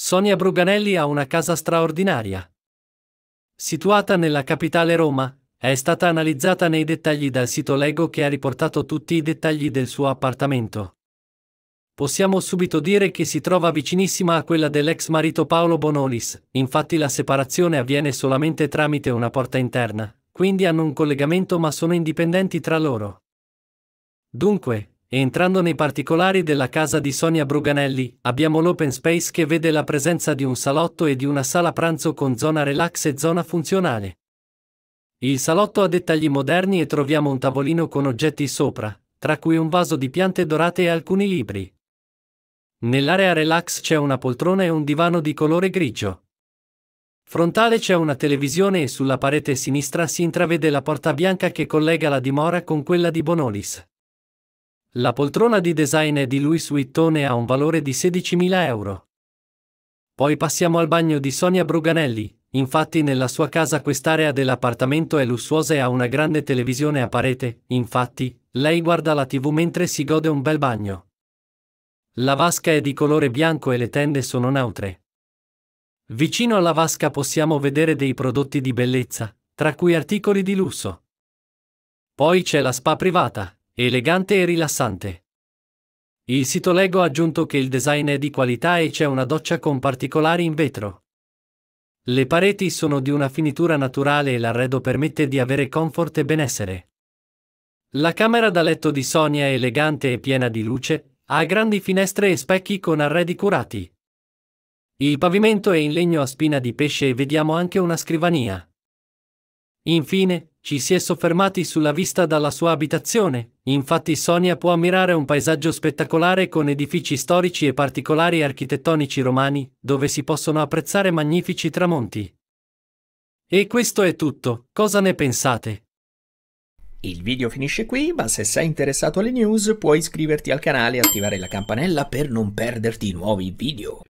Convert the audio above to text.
Sonia Bruganelli ha una casa straordinaria. Situata nella capitale Roma, è stata analizzata nei dettagli dal sito Lego che ha riportato tutti i dettagli del suo appartamento. Possiamo subito dire che si trova vicinissima a quella dell'ex marito Paolo Bonolis, infatti la separazione avviene solamente tramite una porta interna, quindi hanno un collegamento ma sono indipendenti tra loro. Dunque, entrando nei particolari della casa di Sonia Bruganelli, abbiamo l'open space che vede la presenza di un salotto e di una sala pranzo con zona relax e zona funzionale. Il salotto ha dettagli moderni e troviamo un tavolino con oggetti sopra, tra cui un vaso di piante dorate e alcuni libri. Nell'area relax c'è una poltrona e un divano di colore grigio. Frontale c'è una televisione e sulla parete sinistra si intravede la porta bianca che collega la dimora con quella di Bonolis. La poltrona di design è di Louis Vuitton ha un valore di 16.000 euro. Poi passiamo al bagno di Sonia Bruganelli. Infatti nella sua casa quest'area dell'appartamento è lussuosa e ha una grande televisione a parete, infatti, lei guarda la tv mentre si gode un bel bagno. La vasca è di colore bianco e le tende sono neutre. Vicino alla vasca possiamo vedere dei prodotti di bellezza, tra cui articoli di lusso. Poi c'è la spa privata, Elegante e rilassante. Il sito Lego ha aggiunto che il design è di qualità e c'è una doccia con particolari in vetro. Le pareti sono di una finitura naturale e l'arredo permette di avere comfort e benessere. La camera da letto di Sonia è elegante e piena di luce, ha grandi finestre e specchi con arredi curati. Il pavimento è in legno a spina di pesce e vediamo anche una scrivania. Infine, ci si è soffermati sulla vista dalla sua abitazione, infatti Sonia può ammirare un paesaggio spettacolare con edifici storici e particolari architettonici romani, dove si possono apprezzare magnifici tramonti. E questo è tutto, cosa ne pensate? Il video finisce qui, ma se sei interessato alle news puoi iscriverti al canale e attivare la campanella per non perderti nuovi video.